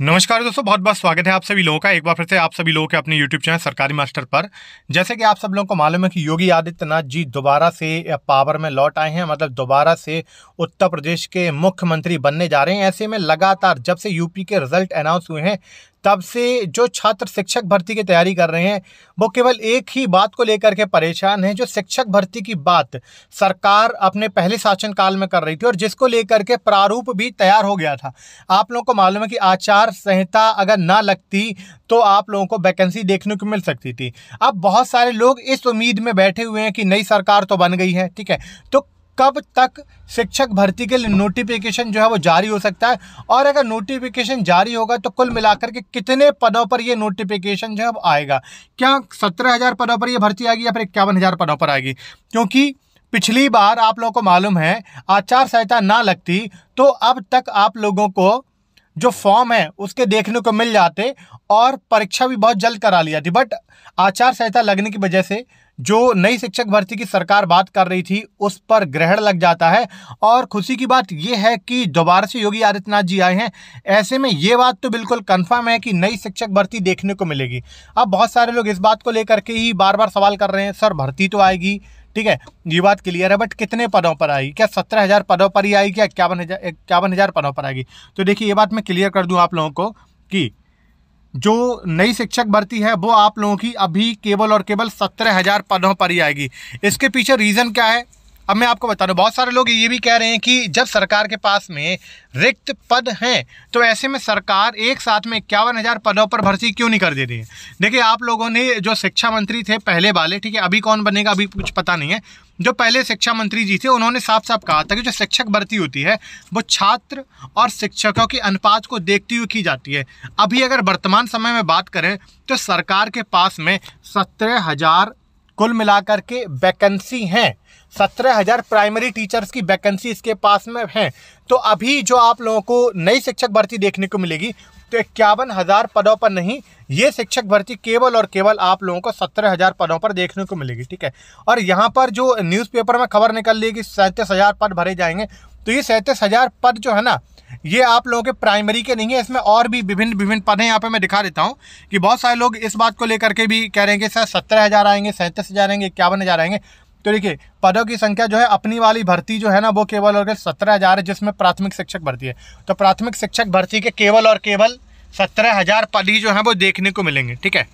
नमस्कार दोस्तों बहुत बहुत स्वागत है आप सभी लोगों का एक बार फिर से आप सभी लोगों के अपने यूट्यूब चैनल सरकारी मास्टर पर जैसे कि आप सब लोगों को मालूम है कि योगी आदित्यनाथ जी दोबारा से पावर में लौट आए हैं मतलब दोबारा से उत्तर प्रदेश के मुख्यमंत्री बनने जा रहे हैं ऐसे में लगातार जब से यूपी के रिजल्ट अनाउंस हुए हैं तब से जो छात्र शिक्षक भर्ती की तैयारी कर रहे हैं वो केवल एक ही बात को लेकर के परेशान हैं जो शिक्षक भर्ती की बात सरकार अपने पहले शासनकाल में कर रही थी और जिसको लेकर के प्रारूप भी तैयार हो गया था आप लोगों को मालूम है कि आचार संहिता अगर ना लगती तो आप लोगों को वैकेंसी देखने को मिल सकती थी अब बहुत सारे लोग इस उम्मीद में बैठे हुए हैं कि नई सरकार तो बन गई है ठीक है तो कब तक शिक्षक भर्ती के लिए नोटिफिकेशन जो है वो जारी हो सकता है और अगर नोटिफिकेशन जारी होगा तो कुल मिलाकर के कितने पदों पर ये नोटिफिकेशन जो है वो आएगा क्या सत्रह हज़ार पदों पर ये भर्ती आएगी या फिर इक्यावन हज़ार पदों पर आएगी क्योंकि पिछली बार आप लोगों को मालूम है आचार संहिता ना लगती तो अब तक आप लोगों को जो फॉर्म है उसके देखने को मिल जाते और परीक्षा भी बहुत जल्द करा ली जाती बट आचार संहिता लगने की वजह से जो नई शिक्षक भर्ती की सरकार बात कर रही थी उस पर ग्रहण लग जाता है और खुशी की बात यह है कि दोबारा से योगी आदित्यनाथ जी आए हैं ऐसे में ये बात तो बिल्कुल कंफर्म है कि नई शिक्षक भर्ती देखने को मिलेगी अब बहुत सारे लोग इस बात को लेकर के ही बार बार सवाल कर रहे हैं सर भर्ती तो आएगी ठीक है ये बात क्लियर है बट कितने पदों पर आएगी क्या सत्रह हज़ार पदों पर ही आएगी क्या इक्यावन हज़ार इक्यावन हज़ार पदों पर आएगी तो देखिए ये बात मैं क्लियर कर दूं आप लोगों को कि जो नई शिक्षक भर्ती है वो आप लोगों की अभी केवल और केवल सत्रह हज़ार पदों पर ही आएगी इसके पीछे रीज़न क्या है अब मैं आपको बता दूँ बहुत सारे लोग ये भी कह रहे हैं कि जब सरकार के पास में रिक्त पद हैं तो ऐसे में सरकार एक साथ में इक्यावन हज़ार पदों पर भर्ती क्यों नहीं कर दे रही है देखिए आप लोगों ने जो शिक्षा मंत्री थे पहले वाले ठीक है अभी कौन बनेगा अभी कुछ पता नहीं है जो पहले शिक्षा मंत्री जी थे उन्होंने साफ साफ कहा था कि जो शिक्षक भर्ती होती है वो छात्र और शिक्षकों के अनुपात को देखती हुई की जाती है अभी अगर वर्तमान समय में बात करें तो सरकार के पास में सत्रह हज़ार कुल मिलाकर के वैकेंसी हैं सत्रह हज़ार प्राइमरी टीचर्स की वैकेंसी इसके पास में हैं तो अभी जो आप लोगों को नई शिक्षक भर्ती देखने को मिलेगी तो इक्यावन हज़ार पदों पर नहीं ये शिक्षक भर्ती केवल और केवल आप लोगों को सत्रह हज़ार पदों पर देखने को मिलेगी ठीक है और यहाँ पर जो न्यूज़पेपर में खबर निकल कि सैंतीस हज़ार पद भरे जाएंगे तो ये सैंतीस हज़ार पद जो है ना ये आप लोगों के प्राइमरी के नहीं है इसमें और भी विभिन्न विभिन्न पद हैं यहाँ पे मैं दिखा देता हूँ कि बहुत सारे लोग इस बात को लेकर के भी कह रहे हैं कि सर सत्रह हज़ार आएंगे सैंतीस हज़ार आएंगे इक्यावन हज़ार आएंगे तो देखिए पदों की संख्या जो है अपनी वाली भर्ती जो है ना वो केवल और केवल सत्रह हज़ार है जिसमें प्राथमिक शिक्षक भर्ती है तो प्राथमिक शिक्षक भर्ती के केवल और केवल सत्रह हज़ार पद ही जो है वो देखने को मिलेंगे ठीक है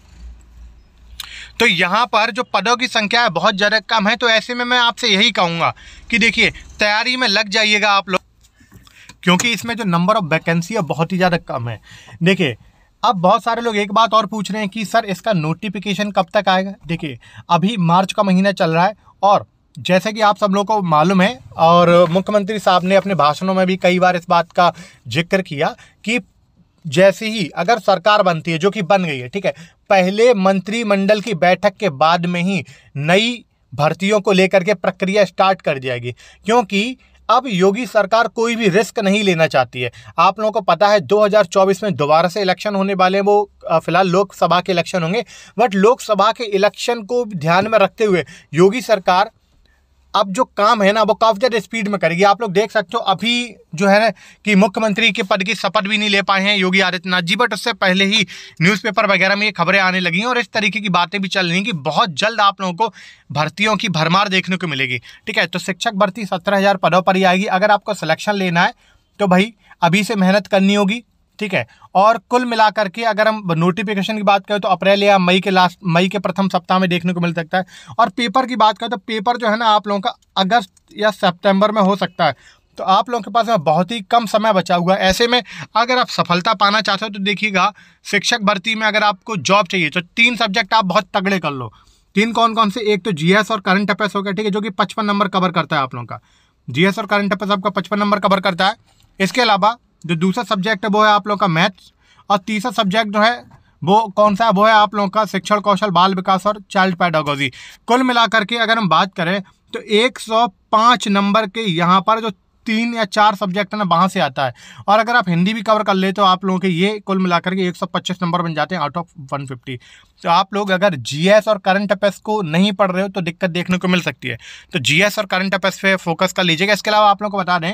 तो यहाँ पर जो पदों की संख्या है बहुत ज़्यादा कम है तो ऐसे में मैं आपसे यही कहूँगा कि देखिए तैयारी में लग जाइएगा आप लोग क्योंकि इसमें जो नंबर ऑफ वैकेंसी है बहुत ही ज़्यादा कम है देखिए अब बहुत सारे लोग एक बात और पूछ रहे हैं कि सर इसका नोटिफिकेशन कब तक आएगा देखिए अभी मार्च का महीना चल रहा है और जैसे कि आप सब लोगों को मालूम है और मुख्यमंत्री साहब ने अपने भाषणों में भी कई बार इस बात का जिक्र किया कि जैसे ही अगर सरकार बनती है जो कि बन गई है ठीक है पहले मंत्रिमंडल की बैठक के बाद में ही नई भर्तियों को लेकर के प्रक्रिया स्टार्ट कर जाएगी क्योंकि अब योगी सरकार कोई भी रिस्क नहीं लेना चाहती है आप लोगों को पता है 2024 में दोबारा से इलेक्शन होने वाले हैं वो फिलहाल लोकसभा के इलेक्शन होंगे बट लोकसभा के इलेक्शन को ध्यान में रखते हुए योगी सरकार अब जो काम है ना वो काफ़ी ज़्यादा स्पीड में करेगी आप लोग देख सकते हो अभी जो है कि मुख्यमंत्री के पद की शपथ भी नहीं ले पाए हैं योगी आदित्यनाथ जी बट उससे पहले ही न्यूज़पेपर वगैरह में ये खबरें आने लगी हैं और इस तरीके की बातें भी चल रही हैं कि बहुत जल्द आप लोगों को भर्तियों की भरमार देखने को मिलेगी ठीक है तो शिक्षक भर्ती सत्रह हज़ार पदों पर ही आएगी अगर आपको सलेक्शन लेना है तो भाई अभी से मेहनत करनी होगी ठीक है और कुल मिलाकर के अगर हम नोटिफिकेशन की बात करें तो अप्रैल या मई के लास्ट मई के प्रथम सप्ताह में देखने को मिल सकता है और पेपर की बात करें तो पेपर जो है ना आप लोगों का अगस्त या सितंबर में हो सकता है तो आप लोगों के पास में बहुत ही कम समय बचा हुआ है ऐसे में अगर आप सफलता पाना चाहते हो तो देखिएगा शिक्षक भर्ती में अगर आपको जॉब चाहिए तो तीन सब्जेक्ट आप बहुत तगड़े कर लो तीन कौन कौन से एक तो जीएस और करंट अफेयर्स हो गया ठीक है जो कि पचपन नंबर कवर करता है आप लोगों का जीएस और करंट अफेयर्स आपका पचपन नंबर कवर करता है इसके अलावा जो दूसरा सब्जेक्ट है वो है आप लोग का मैथ्स और तीसरा सब्जेक्ट जो है वो कौन सा है वो है आप लोगों का शिक्षण कौशल बाल विकास और चाइल्ड पैडागोजी कुल मिलाकर के अगर हम बात करें तो 105 नंबर के यहाँ पर जो तीन या चार सब्जेक्ट है ना वहाँ से आता है और अगर आप हिंदी भी कवर कर ले तो आप लोगों के ये कुल मिलाकर के 125 नंबर बन जाते हैं आउट ऑफ 150 तो आप लोग अगर जीएस और करंट अफेयर्स को नहीं पढ़ रहे हो तो दिक्कत देखने को मिल सकती है तो जीएस और करंट अफेयर्स पे फोकस कर लीजिएगा इसके अलावा आप लोगों को बता दें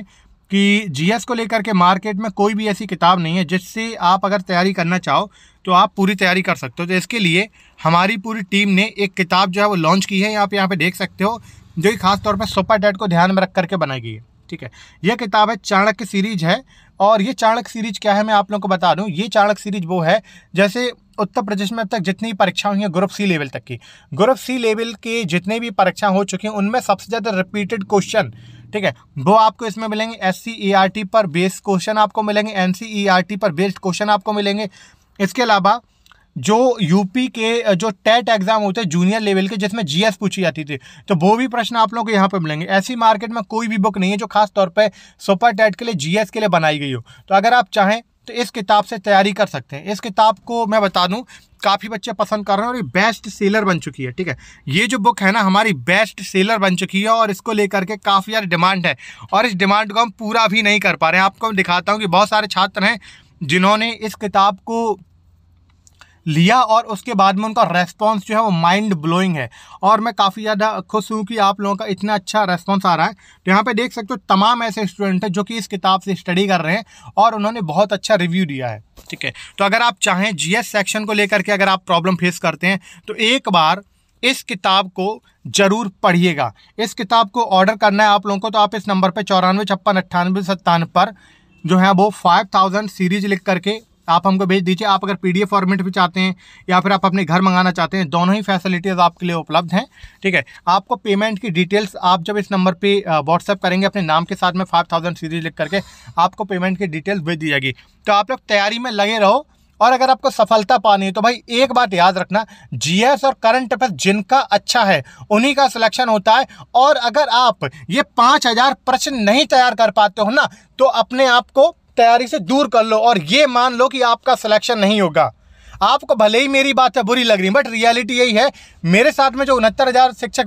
कि जीएस को लेकर के मार्केट में कोई भी ऐसी किताब नहीं है जिससे आप अगर तैयारी करना चाहो तो आप पूरी तैयारी कर सकते हो तो इसके लिए हमारी पूरी टीम ने एक किताब जो है वो लॉन्च की है आप यहाँ पे देख सकते हो जो कि खासतौर पर सुपर डेट को ध्यान में रख करके बनाई गई है ठीक है यह किताब है चाणक्य सीरीज है और ये चाणक सीरीज क्या है मैं आप लोगों को बता दूँ ये चाणक सीरीज वो है जैसे उत्तर प्रदेश में अब तक जितनी परीक्षाएं हुई हैं ग्रुप सी लेवल तक की ग्रुप सी लेवल के जितने भी परीक्षा हो चुकी हैं उनमें सबसे ज़्यादा रिपीटेड क्वेश्चन ठीक है वो आपको इसमें मिलेंगे एस सी e पर बेस्ड क्वेश्चन आपको मिलेंगे एन सी e पर बेस्ड क्वेश्चन आपको मिलेंगे इसके अलावा जो यूपी के जो टेट एग्ज़ाम होते हैं जूनियर लेवल के जिसमें जीएस पूछी जाती थी तो वो भी प्रश्न आप लोग को यहाँ पे मिलेंगे ऐसी मार्केट में कोई भी बुक नहीं है जो खास तौर पे सुपर टेट के लिए जीएस के लिए बनाई गई हो तो अगर आप चाहें तो इस किताब से तैयारी कर सकते हैं इस किताब को मैं बता दूँ काफ़ी बच्चे पसंद कर रहे हैं और ये बेस्ट सेलर बन चुकी है ठीक है ये जो बुक है ना हमारी बेस्ट सेलर बन चुकी है और इसको लेकर के काफ़ी यार डिमांड है और इस डिमांड को हम पूरा भी नहीं कर पा रहे हैं आपको दिखाता हूँ कि बहुत सारे छात्र हैं जिन्होंने इस किताब को लिया और उसके बाद में उनका रेस्पॉन्स जो है वो माइंड ब्लोइंग है और मैं काफ़ी ज़्यादा खुश हूँ कि आप लोगों का इतना अच्छा रेस्पॉन्स आ रहा है तो यहाँ पे देख सकते हो तमाम ऐसे स्टूडेंट हैं जो कि इस किताब से स्टडी कर रहे हैं और उन्होंने बहुत अच्छा रिव्यू दिया है ठीक है तो अगर आप चाहें जी सेक्शन को लेकर के अगर आप प्रॉब्लम फेस करते हैं तो एक बार इस किताब को ज़रूर पढ़िएगा इस किताब को ऑर्डर करना है आप लोगों को तो आप इस नंबर पर चौरानवे छप्पन अट्ठानवे सत्तानवे पर जो है वो फाइव थाउजेंड सीरीज लिख करके आप हमको भेज दीजिए आप अगर पी फॉर्मेट भी चाहते हैं या फिर आप अपने घर मंगाना चाहते हैं दोनों ही फैसिलिटीज़ आपके लिए उपलब्ध हैं ठीक है आपको पेमेंट की डिटेल्स आप जब इस नंबर पर व्हाट्सअप करेंगे अपने नाम के साथ में फाइव सीरीज लिख करके आपको पेमेंट की डिटेल्स भेज दी जाएगी तो आप लोग तैयारी में लगे रहो और अगर आपको सफलता पानी है तो भाई एक बात याद रखना जीएस और करंट अफेयर जिनका अच्छा है उन्हीं का सिलेक्शन होता है और अगर आप ये पाँच हजार प्रश्न नहीं तैयार कर पाते हो ना तो अपने आप को तैयारी से दूर कर लो और ये मान लो कि आपका सिलेक्शन नहीं होगा आपको भले ही मेरी बात बुरी लग रही बट रियलिटी यही है मेरे साथ में जो उनहत्तर हज़ार शिक्षक